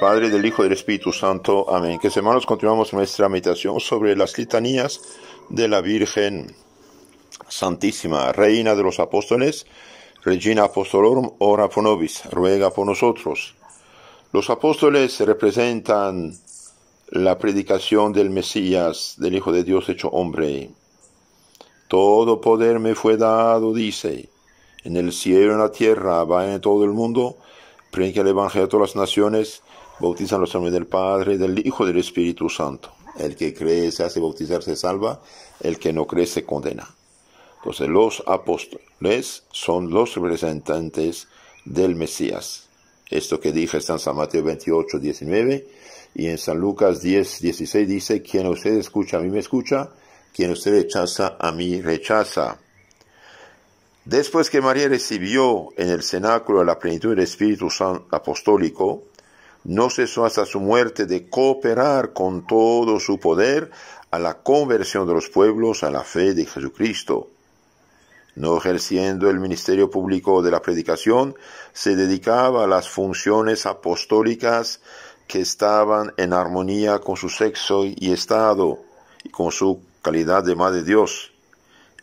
Padre, del Hijo y del Espíritu Santo. Amén. Que hermanos continuamos nuestra meditación sobre las litanías de la Virgen Santísima, Reina de los Apóstoles, Regina Apostolorum, ora pro nobis, ruega por nosotros. Los apóstoles representan la predicación del Mesías, del Hijo de Dios hecho hombre. Todo poder me fue dado, dice, en el cielo y en la tierra, va en todo el mundo, predica el Evangelio a todas las naciones, Bautizan los hombres del Padre, del Hijo y del Espíritu Santo. El que cree se hace bautizar se salva, el que no cree se condena. Entonces los apóstoles son los representantes del Mesías. Esto que dije está en San Mateo 28, 19 y en San Lucas 10, 16 dice, quien a usted escucha a mí me escucha, quien usted rechaza a mí rechaza. Después que María recibió en el cenáculo la plenitud del Espíritu Santo apostólico, no cesó hasta su muerte de cooperar con todo su poder a la conversión de los pueblos a la fe de Jesucristo. No ejerciendo el ministerio público de la predicación, se dedicaba a las funciones apostólicas que estaban en armonía con su sexo y estado y con su calidad de madre de Dios.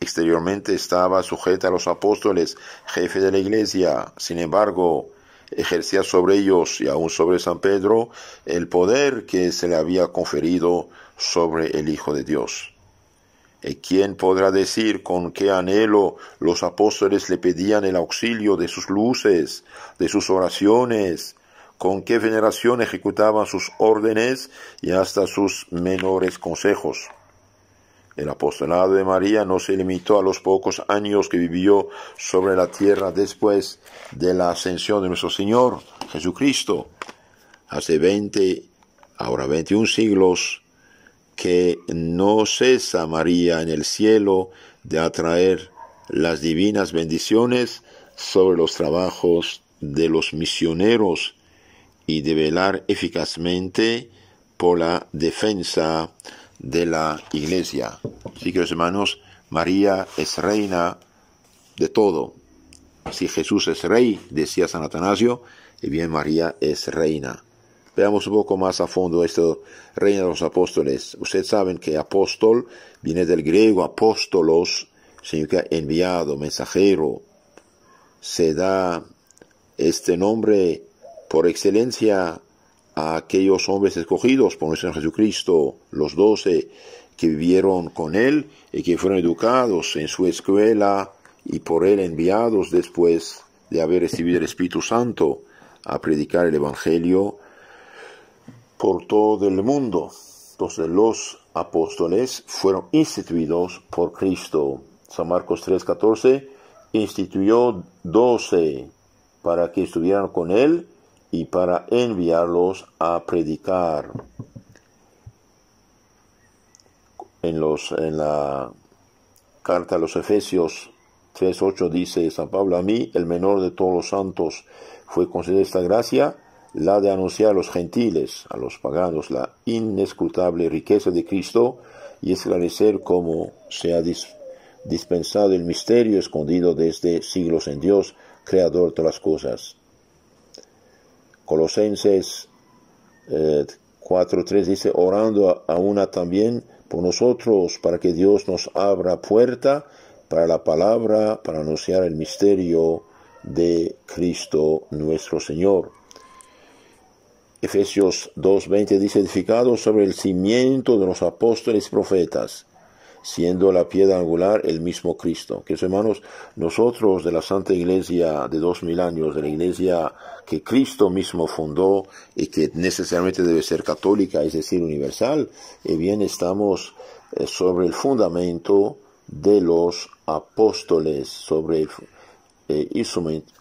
Exteriormente estaba sujeta a los apóstoles, jefe de la iglesia. Sin embargo, ejercía sobre ellos y aún sobre San Pedro el poder que se le había conferido sobre el Hijo de Dios. ¿Y quién podrá decir con qué anhelo los apóstoles le pedían el auxilio de sus luces, de sus oraciones, con qué veneración ejecutaban sus órdenes y hasta sus menores consejos? El apostolado de María no se limitó a los pocos años que vivió sobre la tierra después de la ascensión de nuestro Señor Jesucristo. Hace 20, ahora 21 siglos, que no cesa María en el cielo de atraer las divinas bendiciones sobre los trabajos de los misioneros y de velar eficazmente por la defensa de la iglesia. Así que hermanos, María es reina de todo. Si Jesús es rey, decía San Atanasio, y bien María es reina. Veamos un poco más a fondo esto, reina de los apóstoles. Ustedes saben que apóstol viene del griego apóstolos, señor que ha enviado, mensajero. Se da este nombre por excelencia a aquellos hombres escogidos por nuestro Señor Jesucristo, los doce que vivieron con Él y que fueron educados en su escuela y por Él enviados después de haber recibido el Espíritu Santo a predicar el Evangelio por todo el mundo. Entonces los apóstoles fueron instituidos por Cristo. San Marcos 3:14 instituyó doce para que estuvieran con Él y para enviarlos a predicar en, los, en la carta a los Efesios 3.8 dice San Pablo, a mí, el menor de todos los santos, fue concedida esta gracia, la de anunciar a los gentiles, a los paganos, la inescrutable riqueza de Cristo y esclarecer cómo se ha dispensado el misterio escondido desde siglos en Dios, creador de todas las cosas Colosenses eh, 4.3 dice, orando a una también por nosotros, para que Dios nos abra puerta para la palabra, para anunciar el misterio de Cristo nuestro Señor. Efesios 2.20 dice, edificado sobre el cimiento de los apóstoles y profetas, siendo la piedra angular el mismo Cristo. Que hermanos, nosotros de la Santa Iglesia de dos mil años, de la Iglesia que Cristo mismo fundó y que necesariamente debe ser católica, es decir, universal, y eh, bien estamos eh, sobre el fundamento de los apóstoles, sobre el, eh,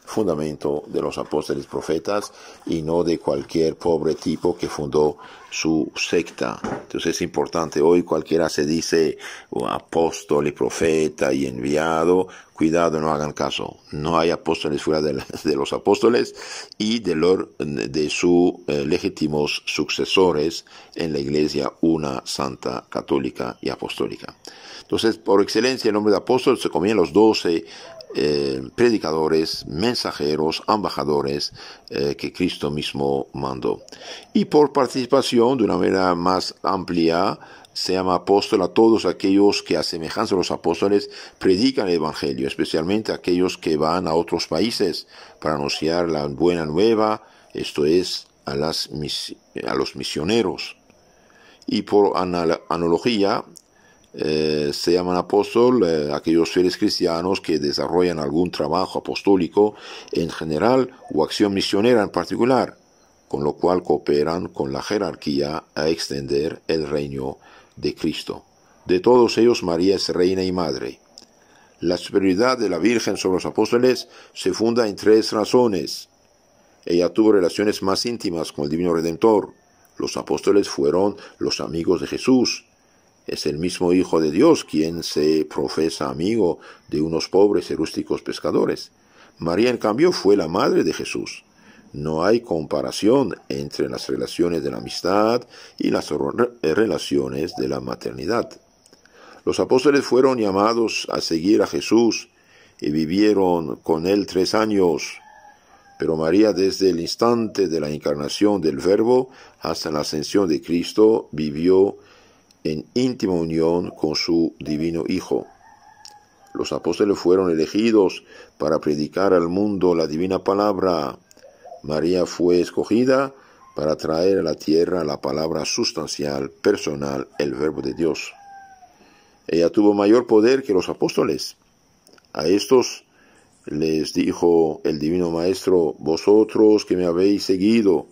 fundamento de los apóstoles profetas y no de cualquier pobre tipo que fundó su secta. Entonces es importante, hoy cualquiera se dice oh, apóstol y profeta y enviado, cuidado, no hagan caso, no hay apóstoles fuera de, los apóstoles y de, los de sus eh, legítimos sucesores en la iglesia una santa católica y apostólica. Entonces, por excelencia, el nombre de apóstol se comían los doce eh, predicadores, mensajeros, embajadores eh, que Cristo mismo mandó. Y por participación, de una manera más amplia, se llama apóstol a todos aquellos que a semejanza de los apóstoles predican el Evangelio, especialmente aquellos que van a otros países para anunciar la buena nueva, esto es, a, las, a los misioneros. Y por analogía, eh, se llaman apóstol eh, aquellos fieles cristianos que desarrollan algún trabajo apostólico en general o acción misionera en particular, con lo cual cooperan con la jerarquía a extender el reino de Cristo. De todos ellos María es reina y madre. La superioridad de la Virgen sobre los apóstoles se funda en tres razones. Ella tuvo relaciones más íntimas con el Divino Redentor. Los apóstoles fueron los amigos de Jesús es el mismo Hijo de Dios quien se profesa amigo de unos pobres y rústicos pescadores. María, en cambio, fue la madre de Jesús. No hay comparación entre las relaciones de la amistad y las eh, relaciones de la maternidad. Los apóstoles fueron llamados a seguir a Jesús y vivieron con él tres años. Pero María desde el instante de la encarnación del Verbo hasta la ascensión de Cristo vivió en íntima unión con su divino Hijo. Los apóstoles fueron elegidos para predicar al mundo la divina palabra. María fue escogida para traer a la tierra la palabra sustancial, personal, el verbo de Dios. Ella tuvo mayor poder que los apóstoles. A estos les dijo el divino Maestro, vosotros que me habéis seguido,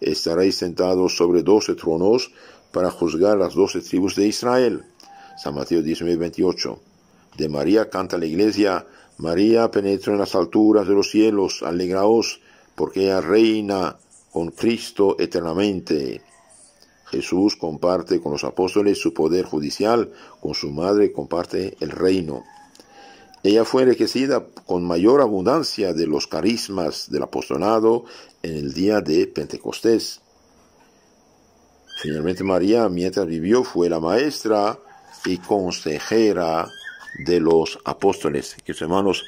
estaréis sentados sobre doce tronos para juzgar las doce tribus de Israel. San Mateo 19, De María canta la iglesia, María penetra en las alturas de los cielos, alegraos, porque ella reina con Cristo eternamente. Jesús comparte con los apóstoles su poder judicial, con su madre comparte el reino. Ella fue enriquecida con mayor abundancia de los carismas del apostolado en el día de Pentecostés. Finalmente María, mientras vivió, fue la maestra y consejera de los apóstoles. Que hermanos,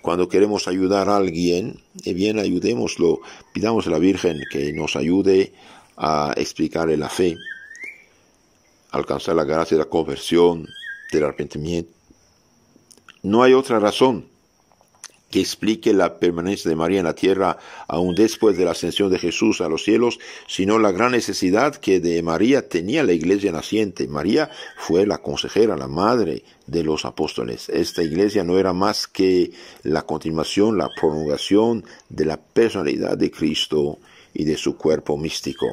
cuando queremos ayudar a alguien, eh, bien ayudémoslo, pidamos a la Virgen que nos ayude a explicarle la fe, alcanzar la gracia de la conversión, del arrepentimiento. No hay otra razón que explique la permanencia de María en la tierra aún después de la ascensión de Jesús a los cielos, sino la gran necesidad que de María tenía la iglesia naciente. María fue la consejera, la madre de los apóstoles. Esta iglesia no era más que la continuación, la prolongación de la personalidad de Cristo y de su cuerpo místico.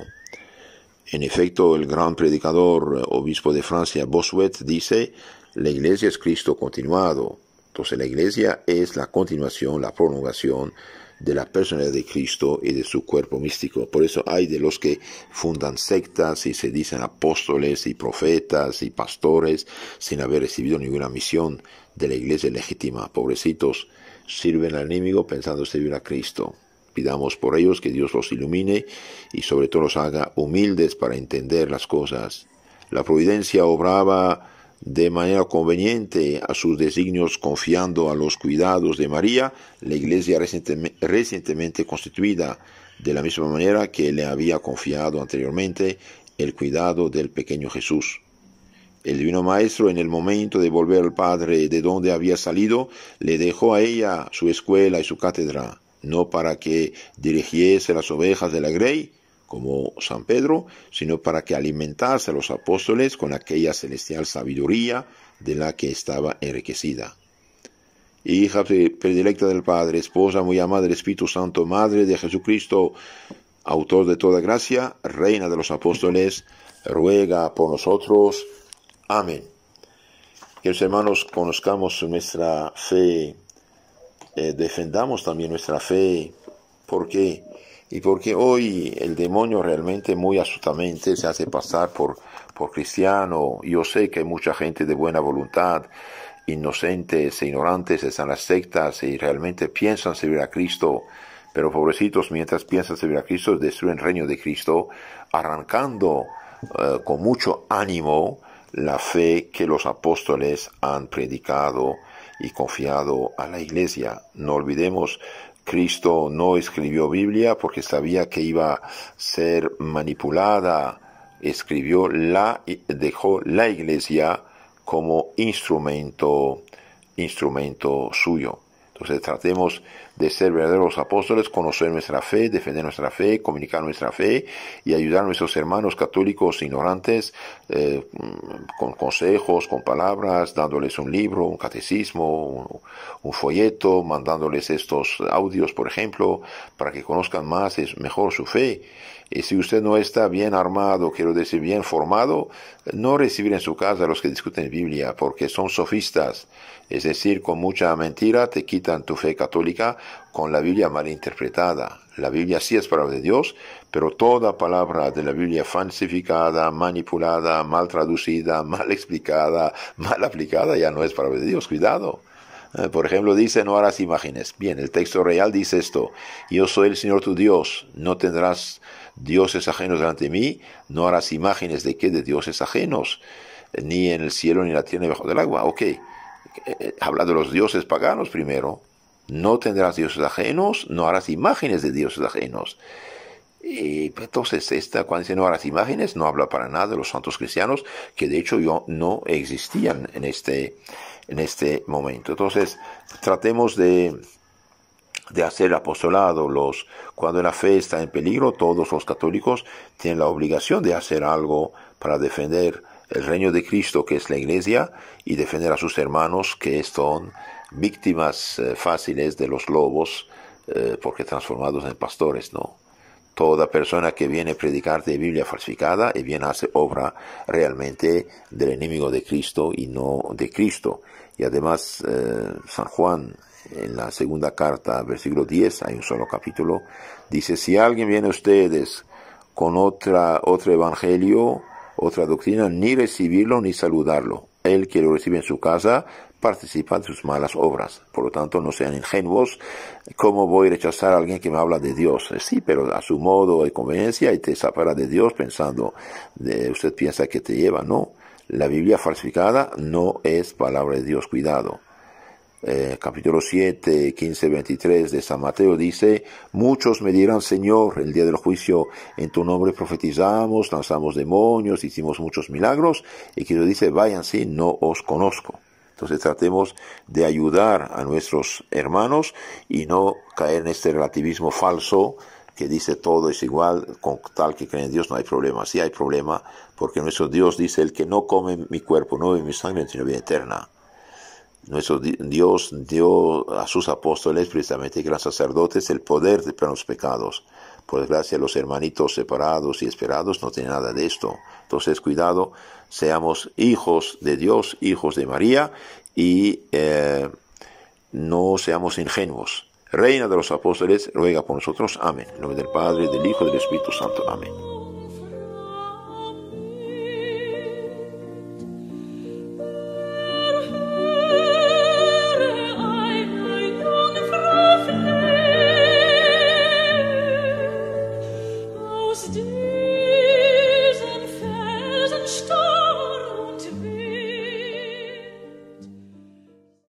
En efecto, el gran predicador, obispo de Francia, Bossuet, dice, la iglesia es Cristo continuado, entonces la iglesia es la continuación, la prolongación de la personalidad de Cristo y de su cuerpo místico. Por eso hay de los que fundan sectas y se dicen apóstoles y profetas y pastores sin haber recibido ninguna misión de la iglesia legítima. Pobrecitos, sirven al enemigo pensando servir a Cristo. Pidamos por ellos que Dios los ilumine y sobre todo los haga humildes para entender las cosas. La providencia obraba de manera conveniente a sus designios confiando a los cuidados de María, la Iglesia recientemente constituida, de la misma manera que le había confiado anteriormente el cuidado del pequeño Jesús. El divino maestro, en el momento de volver al Padre de donde había salido, le dejó a ella su escuela y su cátedra, no para que dirigiese las ovejas de la grey, como San Pedro, sino para que alimentase a los apóstoles con aquella celestial sabiduría de la que estaba enriquecida. Hija predilecta del Padre, esposa muy amada del Espíritu Santo, Madre de Jesucristo, autor de toda gracia, reina de los apóstoles, ruega por nosotros. Amén. Que los hermanos conozcamos nuestra fe, eh, defendamos también nuestra fe, porque y porque hoy el demonio realmente muy asustamente se hace pasar por, por cristiano. Yo sé que hay mucha gente de buena voluntad, inocentes e ignorantes, están las sectas y realmente piensan servir a Cristo, pero pobrecitos, mientras piensan servir a Cristo, destruyen el reino de Cristo, arrancando eh, con mucho ánimo la fe que los apóstoles han predicado y confiado a la iglesia. No olvidemos Cristo no escribió Biblia porque sabía que iba a ser manipulada. Escribió la, dejó la iglesia como instrumento, instrumento suyo. Entonces tratemos de ser verdaderos apóstoles, conocer nuestra fe, defender nuestra fe, comunicar nuestra fe y ayudar a nuestros hermanos católicos ignorantes eh, con consejos, con palabras, dándoles un libro, un catecismo, un, folleto, mandándoles estos audios, por ejemplo, para que conozcan más y mejor su fe y si usted no está bien armado, quiero decir bien formado, no recibir en su casa a los que discuten Biblia, porque son sofistas. Es decir, con mucha mentira te quitan tu fe católica con la Biblia mal interpretada. La Biblia sí es palabra de Dios, pero toda palabra de la Biblia falsificada, manipulada, mal traducida, mal explicada, mal aplicada, ya no es palabra de Dios. Cuidado. Eh, por ejemplo, dice, no harás imágenes. Bien, el texto real dice esto. Yo soy el Señor tu Dios. No tendrás dioses ajenos delante de mí, no harás imágenes de qué, de dioses ajenos, ni en el cielo, ni en la tierra, ni bajo del agua. Ok, eh, eh, habla de los dioses paganos primero. No tendrás dioses ajenos, no harás imágenes de dioses ajenos. Y pues, entonces, esta, cuando dice no harás imágenes, no habla para nada de los santos cristianos, que de hecho yo no existían en este, en este momento. Entonces, tratemos de, de hacer apostolado. Los, cuando la fe está en peligro, todos los católicos tienen la obligación de hacer algo para defender el reino de Cristo, que es la iglesia, y defender a sus hermanos, que son víctimas eh, fáciles de los lobos, eh, porque transformados en pastores, ¿no? Toda persona que viene a predicar de Biblia falsificada y bien hace obra realmente del enemigo de Cristo y no de Cristo. Y además, eh, San Juan en la segunda carta, versículo 10, hay un solo capítulo, dice, si alguien viene a ustedes con otra, otro evangelio, otra doctrina, ni recibirlo ni saludarlo. El que lo recibe en su casa participa de sus malas obras. Por lo tanto, no sean ingenuos. ¿Cómo voy a rechazar a alguien que me habla de Dios? Eh, sí, pero a su modo de conveniencia y te separa de Dios pensando, de, usted piensa que te lleva. No, la Biblia falsificada no es palabra de Dios. Cuidado. Eh, capítulo 7, 15, 23 de San Mateo dice, muchos me dirán, Señor, el día del juicio, en tu nombre profetizamos, lanzamos demonios, hicimos muchos milagros, y Cristo dice, vayan si no os conozco. Entonces tratemos de ayudar a nuestros hermanos y no caer en este relativismo falso que dice todo es igual, con tal que creen en Dios no hay problema. si hay problema, porque nuestro Dios dice, el que no come mi cuerpo, no bebe mi sangre, tiene vida eterna. Nuestro Dios dio a sus apóstoles, precisamente que gran sacerdotes, el poder de los pecados. Por desgracia, los hermanitos separados y esperados no tiene nada de esto. Entonces, cuidado, seamos hijos de Dios, hijos de María, y eh, no seamos ingenuos. Reina de los apóstoles, ruega por nosotros. Amén. En nombre del Padre, del Hijo y del Espíritu Santo. Amén.